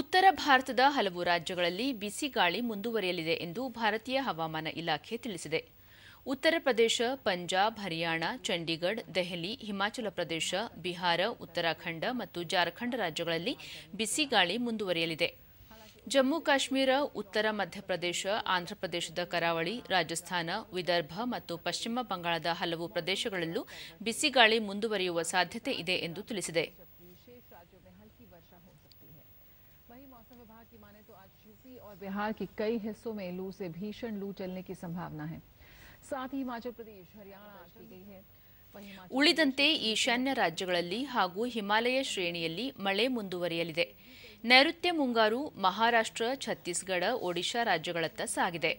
ಉತ್ತರ ಭಾರತದ ಹಲವು ರಾಜ್ಯಗಳಲ್ಲಿ ಬಿಸಿ ಗಾಳಿ ಮುಂದುವರಿಯಲಿದೆ ಎಂದು ಭಾರತೀಯ ಹವಾಮಾನ ಇಲಾಖೆ ತಿಳಿಸಿದೆ ಉತ್ತರ ಪ್ರದೇಶ ಪಂಜಾಬ್ ಹರಿಯಾಣ ಚಂಡೀಗಢ ದೆಹಲಿ ಹಿಮಾಚಲ ಪ್ರದೇಶ ಬಿಹಾರ ಉತ್ತರಾಖಂಡ ಮತ್ತು ಜಾರ್ಖಂಡ್ ರಾಜ್ಯಗಳಲ್ಲಿ ಬಿಸಿ ಗಾಳಿ ಮುಂದುವರಿಯಲಿದೆ ಜಮ್ಮು ಕಾಶ್ಮೀರ ಉತ್ತರ ಮಧ್ಯಪ್ರದೇಶ ಆಂಧ್ರಪ್ರದೇಶದ ಕರಾವಳಿ ರಾಜಸ್ಥಾನ ವಿದರ್ಭ ಮತ್ತು ಪಶ್ಚಿಮ ಬಂಗಾಳದ ಹಲವು ಪ್ರದೇಶಗಳಲ್ಲೂ ಬಿಸಿಗಾಳಿ ಮುಂದುವರಿಯುವ ಸಾಧ್ಯತೆ ಇದೆ ಎಂದು ತಿಳಿಸಿದೆ वहीं मौसम विभाग की माने तो आज यूपी और बिहार के कई हिस्सों में लू से भीषण लू चलने की संभावना है साथ ही हिमाचल प्रदेश हरियाणा आज की गई है ಉಳಿದಂತೆ ಈಶಾನ್ಯ ರಾಜ್ಯಗಳಲ್ಲಿ ಹಾಗೂ ಹಿಮಾಲಯ ಶ್ರೇಣಿಯಲ್ಲಿ ಮಳೆ ಮುಂದುವರಿಯಲಿದೆ ನೈಋತ್ಯ ಮುಂಗಾರು ಮಹಾರಾಷ್ಟ್ರ ಛತ್ತೀಸ್ಗಢ ಒಡಿಶಾ ರಾಜ್ಯಗಳತ್ತ ಸಾಗಿದೆ